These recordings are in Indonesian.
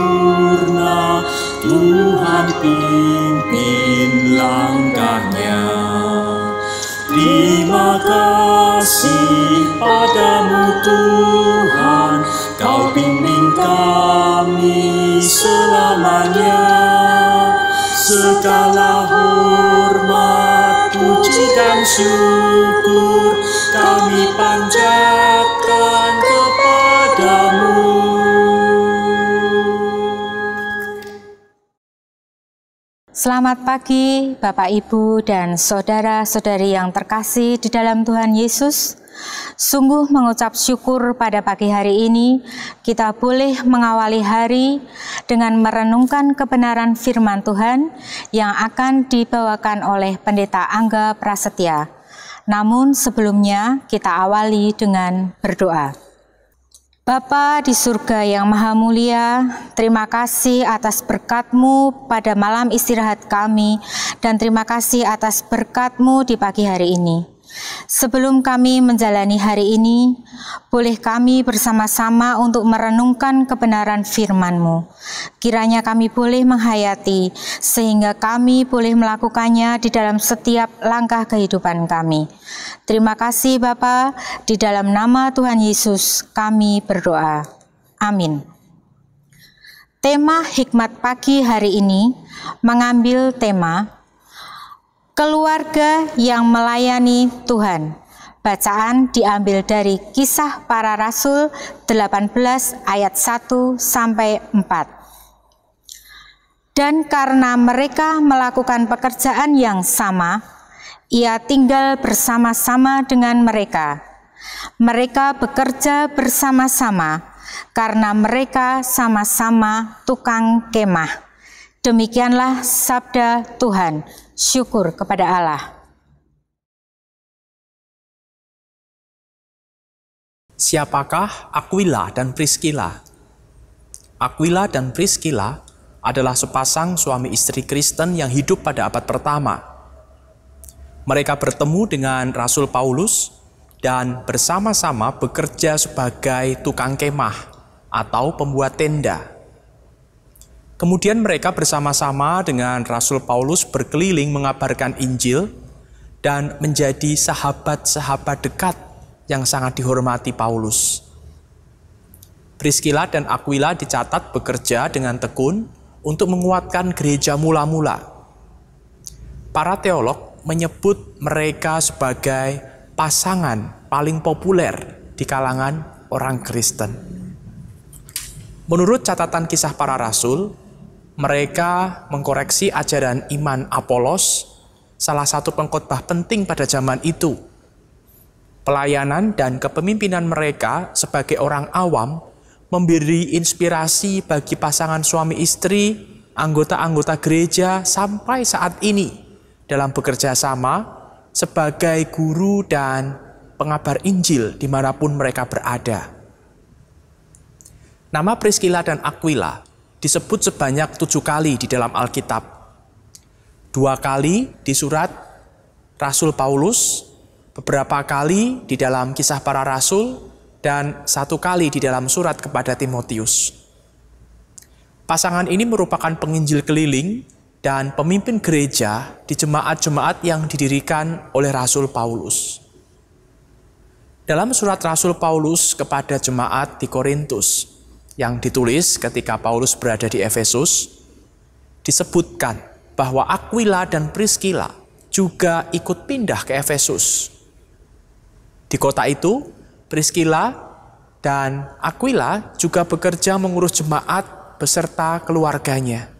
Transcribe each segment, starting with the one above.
sempurna Tuhan pimpin langkahnya Terima kasih padamu Tuhan Kau pimpin kami selamanya Segala hormat, puji dan syukur Kami panjatkan Selamat pagi, Bapak, Ibu, dan saudara-saudari yang terkasih di dalam Tuhan Yesus. Sungguh mengucap syukur pada pagi hari ini, kita boleh mengawali hari dengan merenungkan kebenaran firman Tuhan yang akan dibawakan oleh Pendeta Angga Prasetya. Namun sebelumnya kita awali dengan berdoa. Bapa di surga yang maha mulia, terima kasih atas berkatmu pada malam istirahat kami, dan terima kasih atas berkatmu di pagi hari ini. Sebelum kami menjalani hari ini, boleh kami bersama-sama untuk merenungkan kebenaran firman-Mu. Kiranya kami boleh menghayati, sehingga kami boleh melakukannya di dalam setiap langkah kehidupan kami. Terima kasih Bapa, di dalam nama Tuhan Yesus kami berdoa. Amin. Tema hikmat pagi hari ini mengambil tema keluarga yang melayani Tuhan. Bacaan diambil dari Kisah Para Rasul 18 ayat 1 sampai 4. Dan karena mereka melakukan pekerjaan yang sama, ia tinggal bersama-sama dengan mereka. Mereka bekerja bersama-sama karena mereka sama-sama tukang kemah. Demikianlah sabda Tuhan syukur kepada Allah. Siapakah Aquila dan Priscilla? Aquila dan Priscilla adalah sepasang suami istri Kristen yang hidup pada abad pertama. Mereka bertemu dengan Rasul Paulus dan bersama-sama bekerja sebagai tukang kemah atau pembuat tenda. Kemudian mereka bersama-sama dengan Rasul Paulus berkeliling mengabarkan Injil dan menjadi sahabat-sahabat dekat yang sangat dihormati Paulus. Priscilla dan Aquila dicatat bekerja dengan tekun untuk menguatkan gereja mula-mula. Para teolog menyebut mereka sebagai pasangan paling populer di kalangan orang Kristen. Menurut catatan kisah para rasul, mereka mengkoreksi ajaran iman Apolos, salah satu pengkhotbah penting pada zaman itu. Pelayanan dan kepemimpinan mereka sebagai orang awam memberi inspirasi bagi pasangan suami istri, anggota-anggota gereja sampai saat ini dalam bekerja sama sebagai guru dan pengabar Injil dimanapun mereka berada. Nama Priscilla dan Aquila disebut sebanyak tujuh kali di dalam Alkitab. Dua kali di surat Rasul Paulus, beberapa kali di dalam kisah para rasul, dan satu kali di dalam surat kepada Timotius. Pasangan ini merupakan penginjil keliling dan pemimpin gereja di jemaat-jemaat yang didirikan oleh Rasul Paulus. Dalam surat Rasul Paulus kepada jemaat di Korintus, yang ditulis ketika Paulus berada di Efesus, disebutkan bahwa Aquila dan Priscilla juga ikut pindah ke Efesus. Di kota itu, Priscilla dan Aquila juga bekerja mengurus jemaat beserta keluarganya.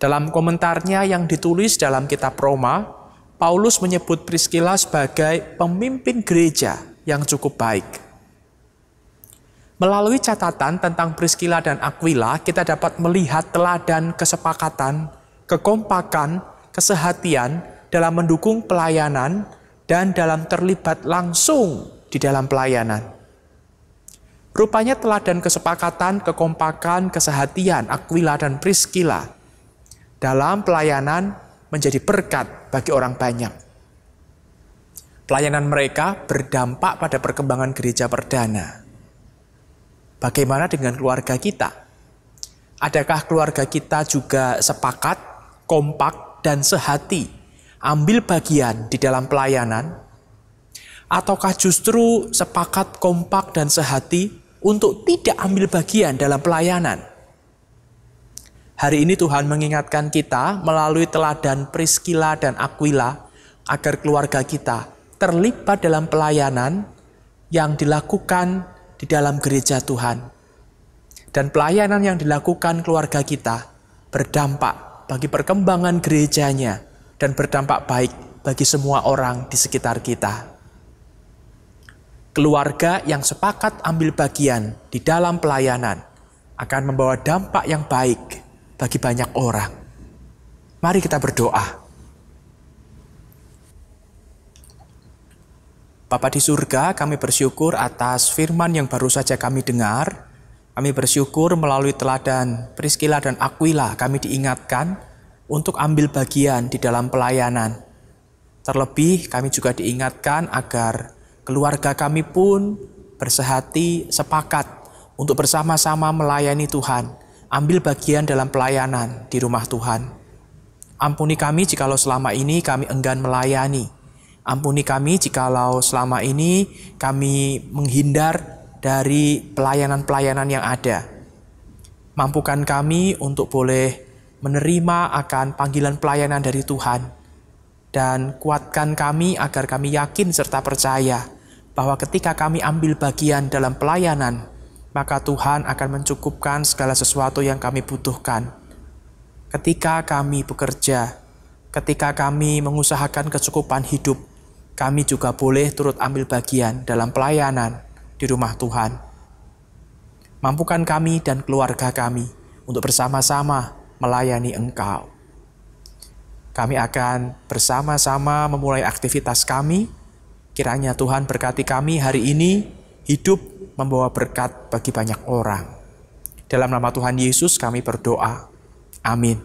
Dalam komentarnya yang ditulis dalam kitab Roma, Paulus menyebut Priscilla sebagai pemimpin gereja yang cukup baik. Melalui catatan tentang Priscilla dan Aquila, kita dapat melihat teladan kesepakatan, kekompakan, kesehatian dalam mendukung pelayanan dan dalam terlibat langsung di dalam pelayanan. Rupanya teladan kesepakatan, kekompakan, kesehatian Aquila dan Priscilla dalam pelayanan menjadi berkat bagi orang banyak. Pelayanan mereka berdampak pada perkembangan gereja perdana. Bagaimana dengan keluarga kita? Adakah keluarga kita juga sepakat, kompak, dan sehati ambil bagian di dalam pelayanan? Ataukah justru sepakat, kompak, dan sehati untuk tidak ambil bagian dalam pelayanan? Hari ini Tuhan mengingatkan kita melalui teladan Priscilla dan Aquila agar keluarga kita terlibat dalam pelayanan yang dilakukan di dalam gereja Tuhan. Dan pelayanan yang dilakukan keluarga kita berdampak bagi perkembangan gerejanya dan berdampak baik bagi semua orang di sekitar kita. Keluarga yang sepakat ambil bagian di dalam pelayanan akan membawa dampak yang baik bagi banyak orang. Mari kita berdoa. Bapa di surga, kami bersyukur atas firman yang baru saja kami dengar. Kami bersyukur melalui teladan Priscila dan Aquila kami diingatkan untuk ambil bagian di dalam pelayanan. Terlebih kami juga diingatkan agar keluarga kami pun bersehati sepakat untuk bersama-sama melayani Tuhan, ambil bagian dalam pelayanan di rumah Tuhan. Ampuni kami jikalau selama ini kami enggan melayani Ampuni kami jikalau selama ini kami menghindar dari pelayanan-pelayanan yang ada. Mampukan kami untuk boleh menerima akan panggilan pelayanan dari Tuhan dan kuatkan kami agar kami yakin serta percaya bahwa ketika kami ambil bagian dalam pelayanan, maka Tuhan akan mencukupkan segala sesuatu yang kami butuhkan. Ketika kami bekerja, ketika kami mengusahakan kecukupan hidup, kami juga boleh turut ambil bagian dalam pelayanan di rumah Tuhan. Mampukan kami dan keluarga kami untuk bersama-sama melayani Engkau. Kami akan bersama-sama memulai aktivitas kami. Kiranya Tuhan berkati kami hari ini, hidup membawa berkat bagi banyak orang. Dalam nama Tuhan Yesus kami berdoa. Amin.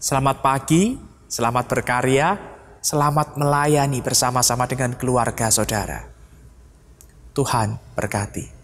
Selamat pagi, selamat berkarya selamat melayani bersama-sama dengan keluarga saudara. Tuhan berkati.